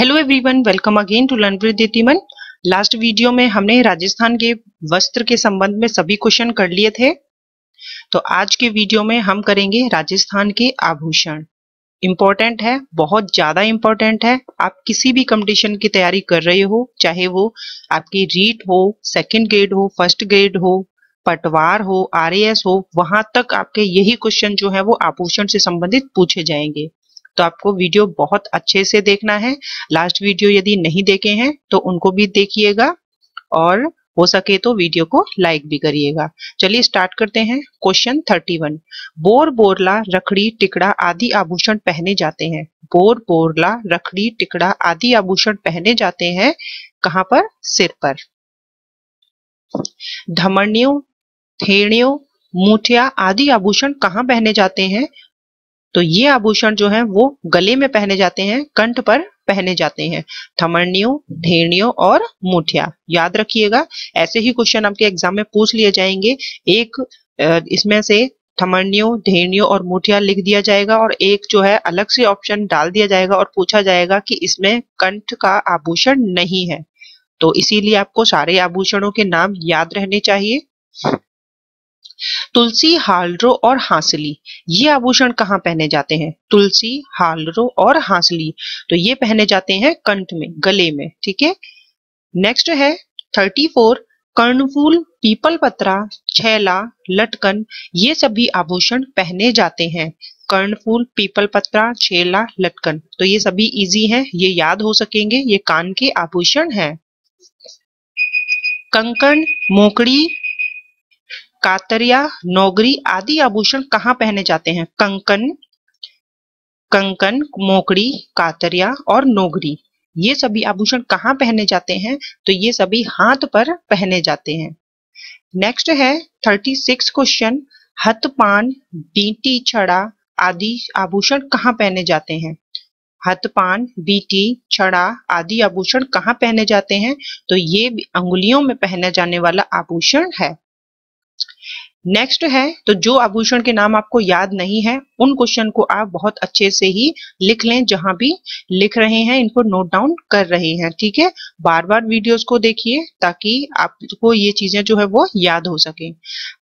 hello everyone welcome again to learn with last video में हमने राजस्थान के वस्त्र के संबंध में सभी क्वेश्चन कर लिए थे तो आज के वीडियो में हम करेंगे राजस्थान के आभूषण इम्पॉर्टेंट है बहुत ज़्यादा इम्पोर्टेंट है आप किसी भी कंपटीशन की तैयारी कर रहे हो चाहे वो आपकी रीट हो सेकेंड ग्रेड हो फर्स्ट ग्रेड हो पटवार हो आर हो वहां तक आपके यही क्वेश्चन जो है वो आभूषण से संबंधित पूछे जाएंगे तो आपको वीडियो बहुत अच्छे से देखना है लास्ट वीडियो यदि नहीं देखे हैं तो उनको भी देखिएगा और हो सके तो वीडियो को लाइक भी करिएगा चलिए स्टार्ट करते हैं क्वेश्चन वन बोर बोरला रखड़ी टिकड़ा आदि आभूषण पहने जाते हैं बोर बोरला रखड़ी टिकड़ा आदि आभूषण पहने जाते हैं कहां पर सिर पर धमनियों थेणियों मूठिया आदि आभूषण कहाँ पहने जाते हैं तो ये आभूषण जो है वो गले में पहने जाते हैं कंठ पर पहने जाते हैं थमरणियों ढेरणियों और मुठिया याद रखिएगा ऐसे ही क्वेश्चन आपके एग्जाम में पूछ लिए जाएंगे एक इसमें से थमरणियों ढेरणियों और मुठिया लिख दिया जाएगा और एक जो है अलग से ऑप्शन डाल दिया जाएगा और पूछा जाएगा कि इसमें कंठ का आभूषण नहीं है तो इसीलिए आपको सारे आभूषणों के नाम याद रहने चाहिए तुलसी हालरो और हांसली ये आभूषण कहाँ पहने जाते हैं तुलसी हालरो और हांसली तो ये पहने जाते हैं कंठ में गले में ठीक है नेक्स्ट है थर्टी फोर कर्णफूल पीपल पत्रा छैला लटकन ये सभी आभूषण पहने जाते हैं कर्णफूल पीपल पत्रा छेला लटकन तो ये सभी इजी हैं ये याद हो सकेंगे ये कान के आभूषण हैं कंकण मोकड़ी कातरिया नौगरी आदि आभूषण कहाँ पहने जाते हैं कंकन कंकन मोकड़ी कातरिया और नोगरी ये सभी आभूषण कहाँ पहने जाते हैं तो ये सभी हाथ पर पहने जाते हैं नेक्स्ट है थर्टी सिक्स क्वेश्चन हथपान बीटी छड़ा आदि आभूषण कहाँ पहने जाते हैं हथपान बीटी छड़ा आदि आभूषण कहाँ पहने जाते हैं तो ये अंगुलियों में पहने जाने वाला आभूषण है नेक्स्ट है तो जो आभूषण के नाम आपको याद नहीं है उन क्वेश्चन को आप बहुत अच्छे से ही लिख लें जहां भी लिख रहे हैं इनको नोट डाउन कर रहे हैं ठीक है बार बार वीडियोस को देखिए ताकि आपको ये चीजें जो है वो याद हो सके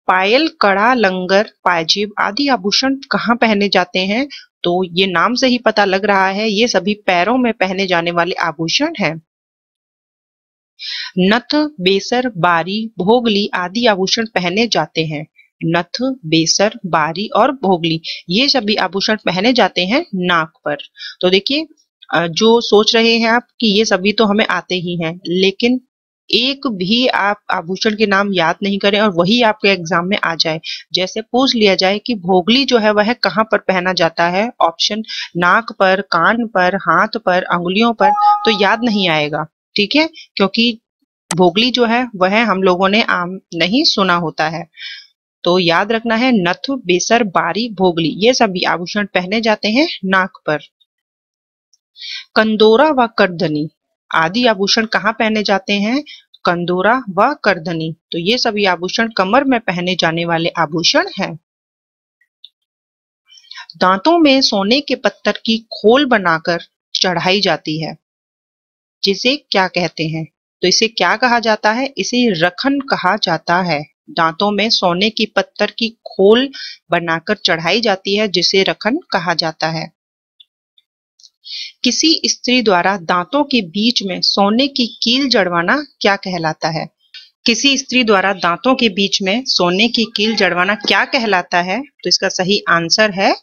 पायल कड़ा लंगर पायजेब आदि आभूषण कहाँ पहने जाते हैं तो ये नाम से ही पता लग रहा है ये सभी पैरों में पहने जाने वाले आभूषण हैं नथ बेसर बारी भोगली आदि आभूषण पहने जाते हैं नथ बेसर बारी और भोगली ये सभी आभूषण पहने जाते हैं नाक पर तो देखिए जो सोच रहे हैं आप कि ये सभी तो हमें आते ही हैं लेकिन एक भी आप आभूषण के नाम याद नहीं करें और वही आपके एग्जाम में आ जाए जैसे पूछ लिया जाए कि भोगली जो है वह कहाँ पर पहना जाता है ऑप्शन नाक पर कान पर हाथ पर अंगुलियों पर तो याद नहीं आएगा ठीक है क्योंकि भोगली जो है वह हम लोगों ने आम नहीं सुना होता है तो याद रखना है नथ बेसर बारी भोगली ये सभी आभूषण पहने जाते हैं नाक पर कंदोरा व करदनी आदि आभूषण कहाँ पहने जाते हैं कंदोरा व करदनी तो ये सभी आभूषण कमर में पहने जाने वाले आभूषण हैं दांतों में सोने के पत्थर की खोल बनाकर चढ़ाई जाती है जिसे क्या कहते हैं तो इसे क्या कहा जाता है इसे रखन कहा जाता है दांतों में सोने की पत्थर की खोल बनाकर चढ़ाई जाती है जिसे रखन कहा जाता है किसी स्त्री द्वारा दांतों के बीच में सोने की कील जड़वाना क्या कहलाता है किसी स्त्री द्वारा दांतों के बीच में सोने की कील जड़वाना क्या कहलाता है तो इसका सही आंसर है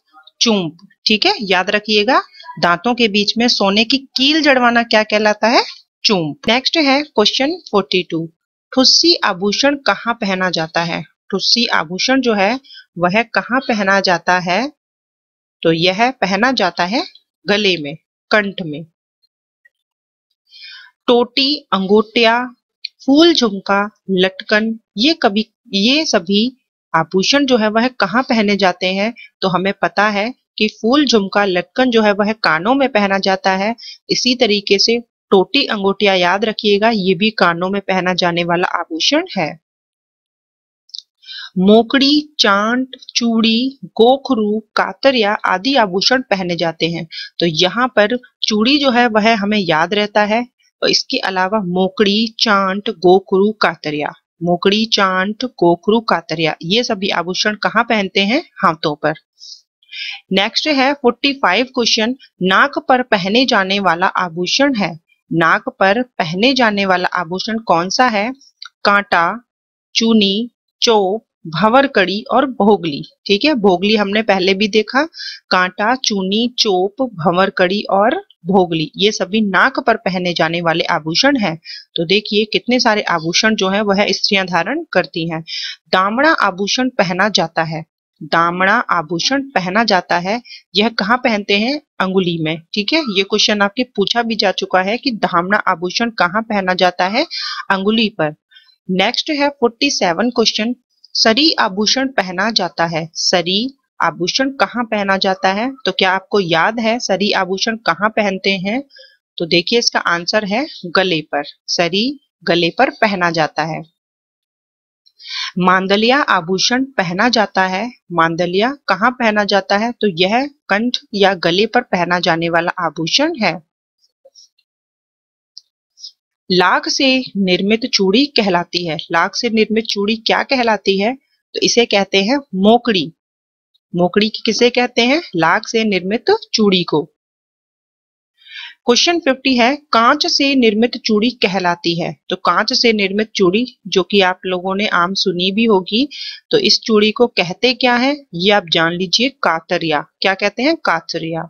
चूंप ठीक है याद रखिएगा दांतों के बीच में सोने की कील जड़वाना क्या कहलाता है चूम नेक्स्ट है क्वेश्चन 42 ठुस्सी आभूषण कहाँ पहना जाता है ठुस्सी आभूषण जो है वह कहाँ पहना जाता है तो यह पहना जाता है गले में कंठ में टोटी अंगूठिया फूल झुमका लटकन ये कभी ये सभी आभूषण जो है वह कहाँ पहने जाते हैं तो हमें पता है कि फूल झुमका लटकन जो है वह कानों में पहना जाता है इसी तरीके से टोटी अंगूठिया याद रखिएगा ये भी कानों में पहना जाने वाला आभूषण है मोकड़ी चांट चूड़ी गोखरू कातरिया आदि आभूषण पहने जाते हैं तो यहाँ पर चूड़ी जो है वह हमें याद रहता है और इसके अलावा मोकड़ी चांट गोखरू कातरिया मोकड़ी चांट गोखरू कातरिया ये सभी आभूषण कहाँ पहनते हैं हाथों पर नेक्स्ट है 45 क्वेश्चन नाक पर पहने जाने वाला आभूषण है नाक पर पहने जाने वाला आभूषण कौन सा है कांटा चूनी चोप भंवर कड़ी और भोगली ठीक है भोगली हमने पहले भी देखा कांटा चूनी चोप भंवर कड़ी और भोगली ये सभी नाक पर पहने जाने वाले आभूषण हैं तो देखिए कितने सारे आभूषण जो है वह स्त्रियां धारण करती हैं दामड़ा आभूषण पहना जाता है दामड़ा आभूषण पहना जाता है यह कहाँ पहनते हैं अंगुली में ठीक है ये क्वेश्चन आपके पूछा भी जा चुका है कि दामड़ा आभूषण कहाँ पहना जाता है अंगुली पर नेक्स्ट है फोर्टी सेवन क्वेश्चन सरी आभूषण पहना जाता है सरी आभूषण कहाँ पहना जाता है तो क्या आपको याद है सरी आभूषण कहाँ पहनते हैं तो देखिए इसका आंसर है गले पर सरी गले पर पहना जाता है मांदलिया आभूषण पहना जाता है मांदलिया कहाँ पहना जाता है तो यह कंठ या गले पर पहना जाने वाला आभूषण है लाख से निर्मित चूड़ी कहलाती है लाख से निर्मित चूड़ी क्या कहलाती है तो इसे कहते हैं मोकड़ी मोकड़ी किसे कहते हैं लाख से निर्मित चूड़ी को क्वेश्चन फिफ्टी है कांच से निर्मित चूड़ी कहलाती है तो कांच से निर्मित चूड़ी जो कि आप लोगों ने आम सुनी भी होगी तो इस चूड़ी को कहते क्या है ये आप जान लीजिए कातरिया क्या कहते हैं कातरिया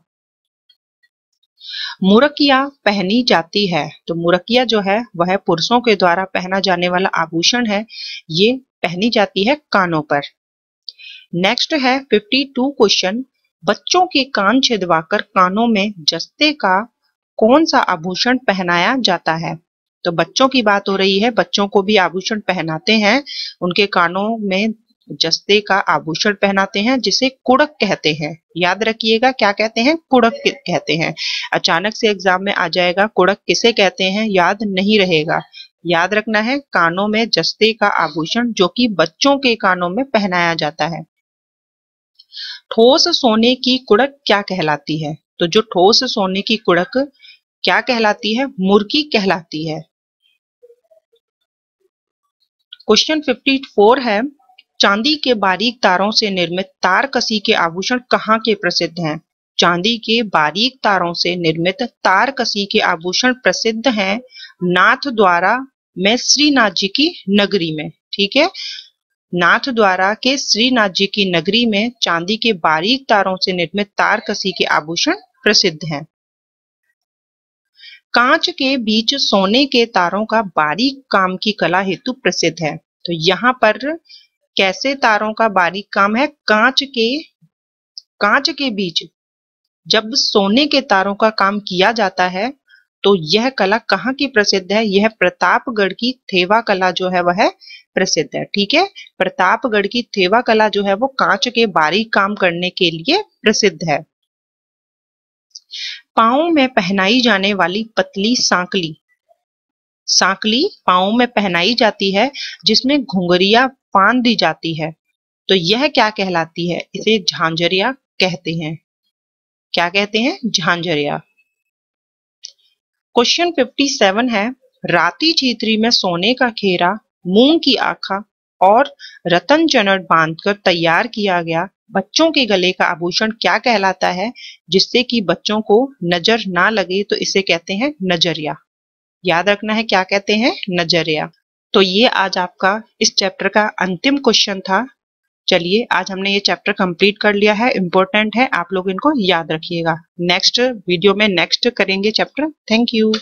मुरकिया पहनी जाती है तो मुरकिया जो है वह पुरुषों के द्वारा पहना जाने वाला आभूषण है ये पहनी जाती है कानों पर नेक्स्ट है 52 क्वेश्चन बच्चों के कान छिदवाकर कानों में जस्ते का कौन सा आभूषण पहनाया जाता है तो बच्चों की बात हो रही है बच्चों को भी आभूषण पहनाते हैं उनके कानों में जस्ते का आभूषण पहनाते हैं जिसे कुड़क कहते हैं याद रखिएगा क्या कहते हैं कुड़क कहते हैं अचानक से एग्जाम में आ जाएगा कुड़क किसे कहते हैं याद नहीं रहेगा याद रखना है कानों में जस्ते का आभूषण जो कि बच्चों के कानों में पहनाया जाता है ठोस सोने की कुड़क क्या कहलाती है तो जो ठोस सोने की कुड़क क्या कहलाती है मुर्की कहलाती है क्वेश्चन 54 है चांदी के बारीक तारों से निर्मित तार कसी के आभूषण कहाँ के प्रसिद्ध हैं चांदी के बारीक तारों से निर्मित तार कसी के आभूषण प्रसिद्ध हैं नाथ द्वारा में श्रीनाथ जी की नगरी में ठीक है नाथ द्वारा के श्रीनाथ जी की नगरी में चांदी के बारीक तारों से निर्मित तार कसी के आभूषण प्रसिद्ध हैं कांच के बीच सोने के तारों का बारीक काम की कला हेतु प्रसिद्ध है तो यहाँ पर कैसे तारों का बारीक काम है कांच के कांच के बीच जब सोने के तारों का काम किया जाता है तो यह कला कहाँ की प्रसिद्ध है यह प्रतापगढ़ की थेवा कला जो है वह प्रसिद्ध है ठीक है प्रतापगढ़ की थेवा कला जो है वो कांच के बारीक काम करने के लिए प्रसिद्ध है पाओ में पहनाई जाने वाली पतली सांकली सांकली पाओ में पहनाई जाती है जिसमें घुंघरिया बांध दी जाती है तो यह क्या कहलाती है इसे झांझरिया कहते हैं क्या कहते हैं झांझरिया क्वेश्चन 57 है राती चीतरी में सोने का घेरा मूंग की आखा और रतन चनट बांधकर तैयार किया गया बच्चों के गले का आभूषण क्या कहलाता है जिससे कि बच्चों को नजर ना लगे तो इसे कहते हैं नजरिया याद रखना है क्या कहते हैं नजरिया तो ये आज आपका इस चैप्टर का अंतिम क्वेश्चन था चलिए आज हमने ये चैप्टर कंप्लीट कर लिया है इम्पोर्टेंट है आप लोग इनको याद रखिएगा नेक्स्ट वीडियो में नेक्स्ट करेंगे चैप्टर थैंक यू